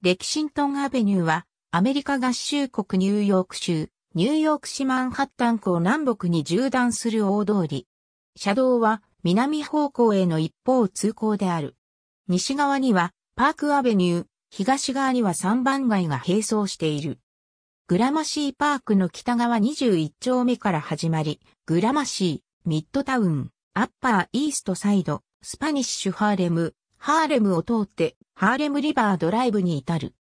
レキシントンアベニューは、アメリカ合衆国ニューヨーク州、ニューヨーク市マンハッタン区を南北に縦断する大通り。車道は南方向への一方通行である。西側にはパークアベニュー、東側には3番街が並走している。グラマシーパークの北側21丁目から始まり、グラマシー、ミッドタウン、アッパーイーストサイド、スパニッシュハーレム、ハーレムを通ってハーレムリバードライブに至る。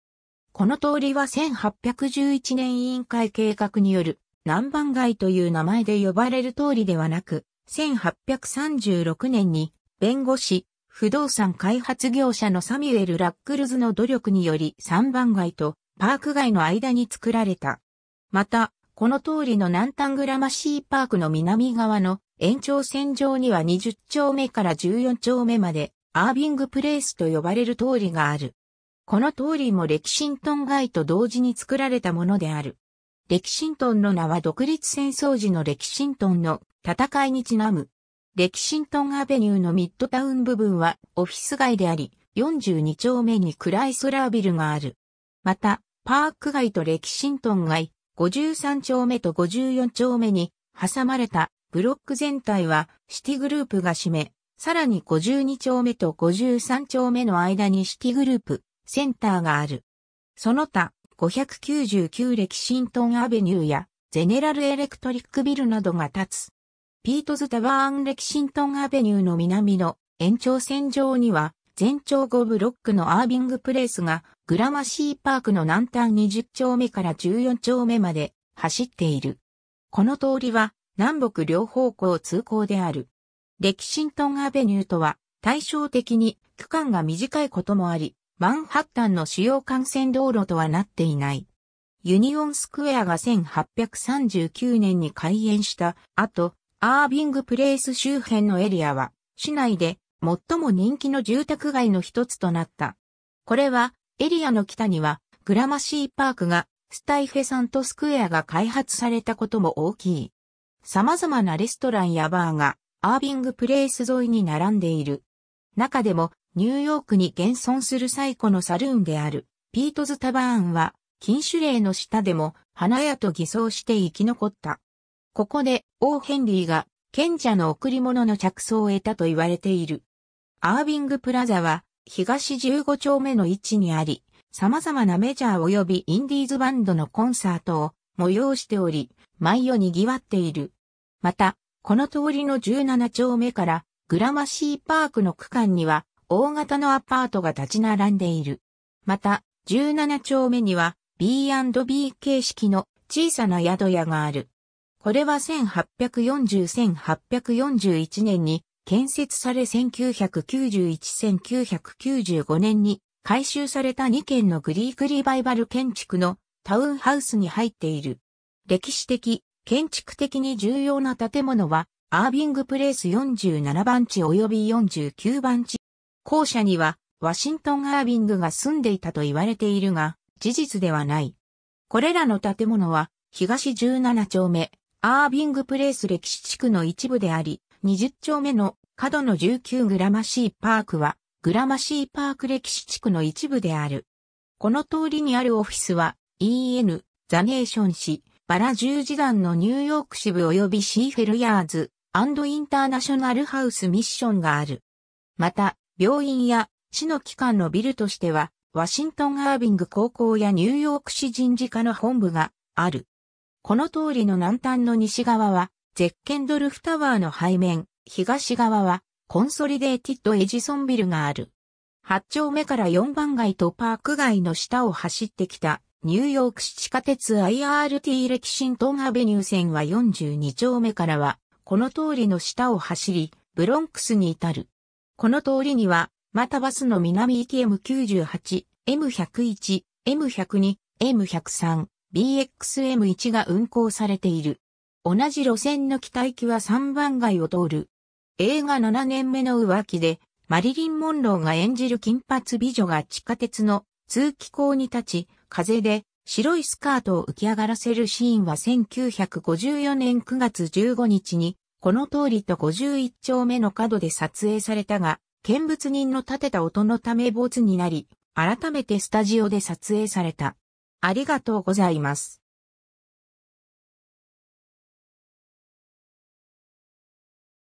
この通りは1811年委員会計画による南蛮街という名前で呼ばれる通りではなく、1836年に弁護士、不動産開発業者のサミュエル・ラックルズの努力により3番街とパーク街の間に作られた。また、この通りの南端グラマシーパークの南側の延長線上には20丁目から14丁目までアービングプレイスと呼ばれる通りがある。この通りもレキシントン街と同時に作られたものである。レキシントンの名は独立戦争時のレキシントンの戦いにちなむ。レキシントンアベニューのミッドタウン部分はオフィス街であり、42丁目にクライソラービルがある。また、パーク街とレキシントン街、53丁目と54丁目に挟まれたブロック全体はシティグループが占め、さらに52丁目と53丁目の間にシティグループ、センターがある。その他、599レキシントンアベニューや、ゼネラルエレクトリックビルなどが建つ。ピートズタワーンレキシントンアベニューの南の延長線上には、全長5ブロックのアービングプレイスが、グラマシーパークの南端20丁目から14丁目まで走っている。この通りは、南北両方向通行である。レキシントンアベニューとは、対照的に区間が短いこともあり、マンハッタンの主要幹線道路とはなっていない。ユニオンスクエアが1839年に開園した後、アービングプレイス周辺のエリアは、市内で最も人気の住宅街の一つとなった。これは、エリアの北には、グラマシーパークが、スタイフェサントスクエアが開発されたことも大きい。様々なレストランやバーがアービングプレイス沿いに並んでいる。中でも、ニューヨークに現存する最古のサルーンである、ピートズ・タバーンは、禁酒令の下でも、花屋と偽装して生き残った。ここで、オー・ヘンリーが、賢者の贈り物の着想を得たと言われている。アービングプラザは、東15丁目の位置にあり、様々なメジャー及びインディーズバンドのコンサートを催しており、毎夜賑わっている。また、この通りの17丁目からグラマシーパークの区間には大型のアパートが立ち並んでいる。また、17丁目には B&B 形式の小さな宿屋がある。これは1840-1841年に建設され1991-1995年に改修された2軒のグリークリバイバル建築のタウンハウスに入っている。歴史的、建築的に重要な建物は、アービングプレイス47番地及び49番地。校舎には、ワシントン・アービングが住んでいたと言われているが、事実ではない。これらの建物は、東17丁目、アービングプレイス歴史地区の一部であり、20丁目の角の19グラマシーパークは、グラマシーパーク歴史地区の一部である。この通りにあるオフィスは、EN、ザネーション市、バラ十字団のニューヨーク支部及びシーフェルヤーズインターナショナルハウスミッションがある。また、病院や市の機関のビルとしては、ワシントン・アービング高校やニューヨーク市人事課の本部がある。この通りの南端の西側は、ゼッケンドルフタワーの背面、東側は、コンソリデーティッド・エジソンビルがある。8丁目から4番街とパーク街の下を走ってきたニューヨーク市地下鉄 IRT 歴史ントンアベニュー線は42丁目からは、この通りの下を走り、ブロンクスに至る。この通りには、またバスの南行き M98、M101、M102、M103、BXM1 が運行されている。同じ路線の北行きは3番街を通る。映画7年目の浮気で、マリリン・モンローが演じる金髪美女が地下鉄の通気口に立ち、風で白いスカートを浮き上がらせるシーンは1954年9月15日に、この通りと51丁目の角で撮影されたが、見物人の立てた音のため没になり、改めてスタジオで撮影された。ありがとうございます。